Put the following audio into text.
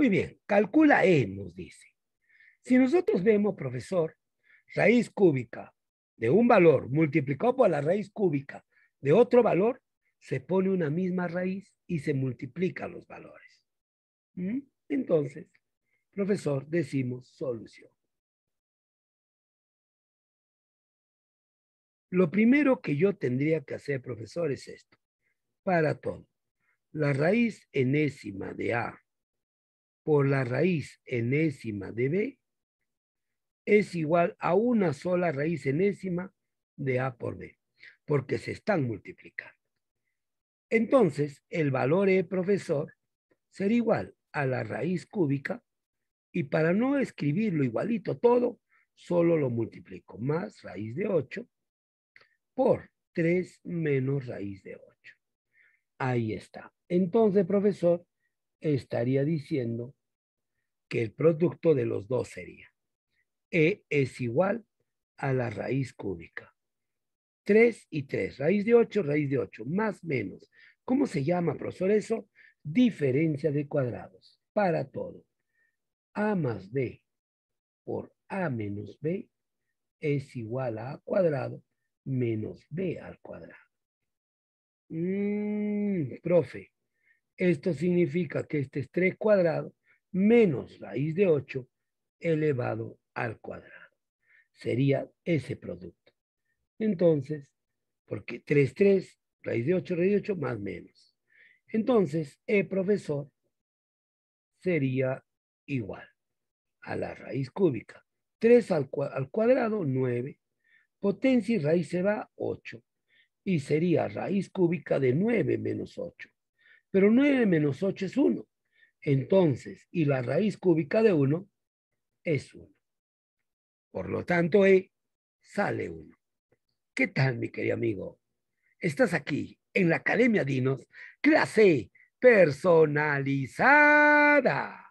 Muy bien, calcula E, nos dice. Si nosotros vemos, profesor, raíz cúbica de un valor multiplicado por la raíz cúbica de otro valor, se pone una misma raíz y se multiplican los valores. ¿Mm? Entonces, profesor, decimos solución. Lo primero que yo tendría que hacer, profesor, es esto. Para todo, la raíz enésima de A por la raíz enésima de b es igual a una sola raíz enésima de a por b, porque se están multiplicando. Entonces, el valor e profesor será igual a la raíz cúbica y para no escribirlo igualito todo, solo lo multiplico. Más raíz de 8 por 3 menos raíz de 8. Ahí está. Entonces, profesor, estaría diciendo que el producto de los dos sería E es igual a la raíz cúbica. 3 y 3, raíz de 8, raíz de 8, más menos. ¿Cómo se llama, profesor, eso? Diferencia de cuadrados para todo. A más B por A menos B es igual a A cuadrado menos B al cuadrado. Mm, profe, esto significa que este es 3 cuadrado menos raíz de 8 elevado al cuadrado. Sería ese producto. Entonces, porque 3, 3, raíz de 8, raíz de 8, más menos. Entonces, E profesor sería igual a la raíz cúbica. 3 al, cuadrado, 9. Potencia y raíz se va, 8. Y sería raíz cúbica de 9 menos 8 pero 9 menos 8 es 1. Entonces, y la raíz cúbica de 1 es 1. Por lo tanto, E sale 1. ¿Qué tal, mi querido amigo? Estás aquí, en la Academia Dinos, clase personalizada.